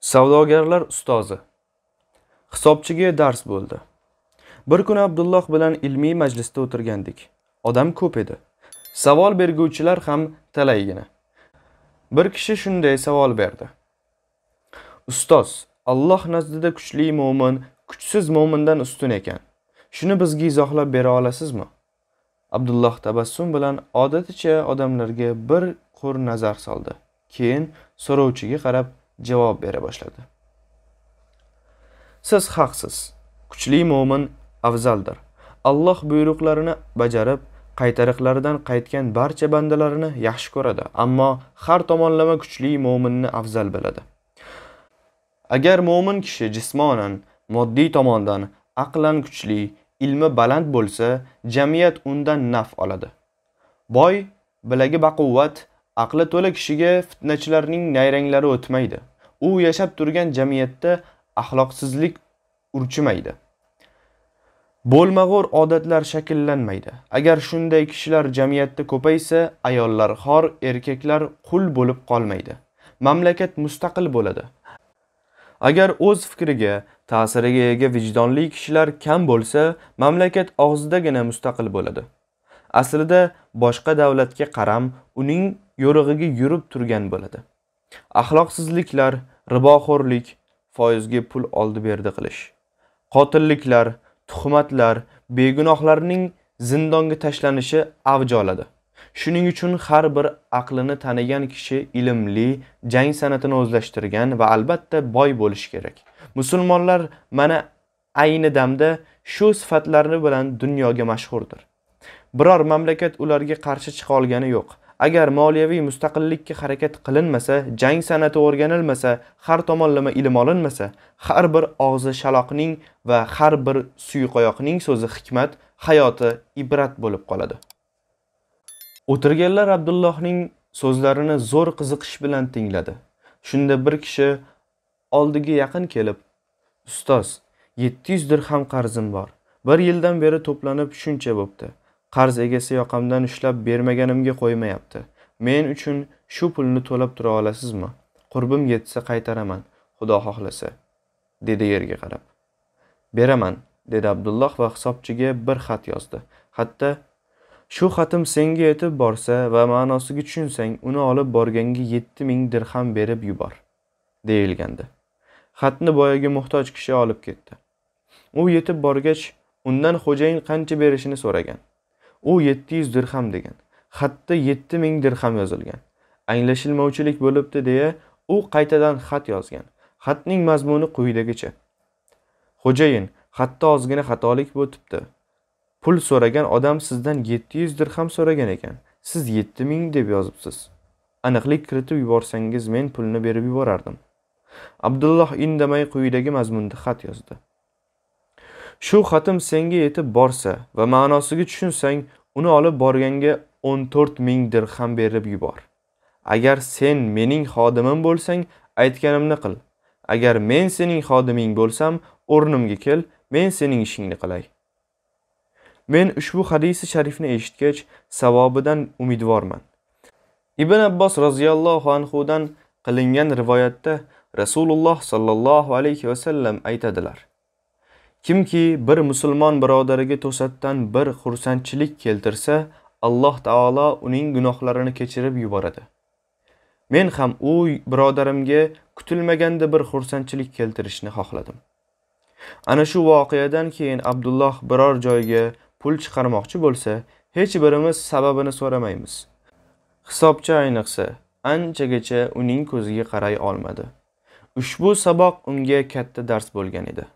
Savdogarlar ustozi Hisobchiga dars bo'ldi. Bir kun Abdulloh bilan ilmiy majlisda o'tirgandik. Odam ko'p edi. Savol berguvchilar ham talaygina. Bir kishi shunday savol berdi. Ustoz, Alloh nazdida kuchli mu'min kuchsiz mu'mindan ustun ekan. Shuni bizga izohlab bera olasizmi? Abdulloh tabassum bilan odaticha odamlarga bir qo'r nazar soldi. Keyin so'rovchiga qarab javob bera boshladi. Siz haqsiz. Kuchli mo'min afzaldir. Alloh buyruqlarini bajarib, qaytariqlaridan qaytgan barcha bandalarini yaxshi ko'radi, ammo har tomonlama kuchli mo'minni afzal biladi. Agar mo'min kishi jismonan, moddiy tomondan aqlan kuchli, ilmi baland bo'lsa, jamiyat undan naf oladi. Boy, bilagi baquvvat, aqli to'la kishiga fitnachilarning nayranglari o'tmaydi. U yashab turgan jamiyatda axloqsizlik urchimaydi. Bo'lmag'ur odatlar shakllanmaydi. Agar shunday kishilar jamiyatda ko'paysa, ayollar xor, erkaklar qul bo'lib qolmaydi. Mamlakat mustaqil bo'ladi. Agar o'z fikriga, ta'siriga ega vijdonli kishilar kam bo'lsa, mamlakat og'zidagina mustaqil bo'ladi. Aslida boshqa davlatga qaram uning yo'rig'iga yurib turgan bo'ladi. Axloqsizliklar, riboxo'rlik, foizga pul oldi berdi qilish, qotilliklar, tuhmatlar, begunohlarning zindonga tashlanishi avj oladi. Shuning uchun har bir aqlini tanigan kishi ilmli, jang san'atini o'zlashtirgan va albatta boy bo'lishi kerak. Musulmonlar mana ayni damda shu sifatlari bilan dunyoga mashhurdir. Biror mamlakat ularga qarshi chiqa olgani yo'q. Agar moliyaviy mustaqillikka harakat qilinmasa, jang san'ati o'rganilmasa, har tomonlama ilm olinmasa, har bir og'zi shaloqning va har bir suyuqoyoqning so'zi hikmat, hayoti ibrat bo'lib qoladi. O'tirganlar Abdullohning so'zlarini zo'r qiziqish bilan tingladi. Shunda bir kishi oldiga yaqin kelib, "Ustoz, 700 dirham qarzim bor. Bir yildan beri to'planib shuncha bo'pti. Qarz egasi yoqamdan ushlab bermaganimga qo'ymayapti. Men uchun shu pulni to'lab tura olasizmi? Qurbim yetsa qaytaraman, Xudo xohlasa." dedi yerga qarab. "Beraman," dedi Abdulloh va hisobchiga bir xat yozdi. Hatto Shu xatim senga yetib borsa va ma'nosiga tushunsang, uni olib borganga 7000 dirham berib yubor, deyilgandi. Xatni boyagi muhtoj kishi olib ketdi. U yetib borgach, undan xo'jayin qancha berishini so'ragan. U 700 dirham degan. Xatda 7000 dirham yozilgan. Anglashilmovchilik bo'libdi deya u qaytadan xat yozgan. Xatning mazmuni quyidagicha: Xo'jayin, xatda ozgina xatolik bo'tibdi. pul so'ragan odam sizdan 700 dirham so'ragan ekan. Siz 7000 deb yozibsiz. Aniqlik kiritib yuborsangiz men pulni berib yuborardim. Abdulloh indamay quyidagi mazmunda xat yozdi. Shu xatim senga yetib borsa va ma'nosiga tushunsang, uni olib borganga 14000 dirham berib yubor. Agar sen mening xodimim bo'lsang, aytganimni qil. Agar men sening xodiming bo'lsam, o'rnimga kel, men sening ishingni qilay. Men ushbu hadisi sharifni eshitgach, savobidan umidvorman. Ibn Abbos roziyallohu anhu dan qilingan rivoyatda Rasululloh sallallohu alayhi va sallam aytadilar: Kimki bir musulmon birodariga to'satdan bir xursandchilik keltirsa, Alloh taolo uning gunohlarini kechirib yuboradi. Men ham u birodarimga kutilmaganda bir xursandchilik keltirishni xohladim. Ana shu voqeadan keyin Abdulloh biror joyga pul chiqarmoqchi bo'lsa hech birimiz sababini so'ramaymiz hisobchi ayniqsa anchagacha uning ko'ziga qaray olmadi ushbu saboq unga katta dars bo'lgan edi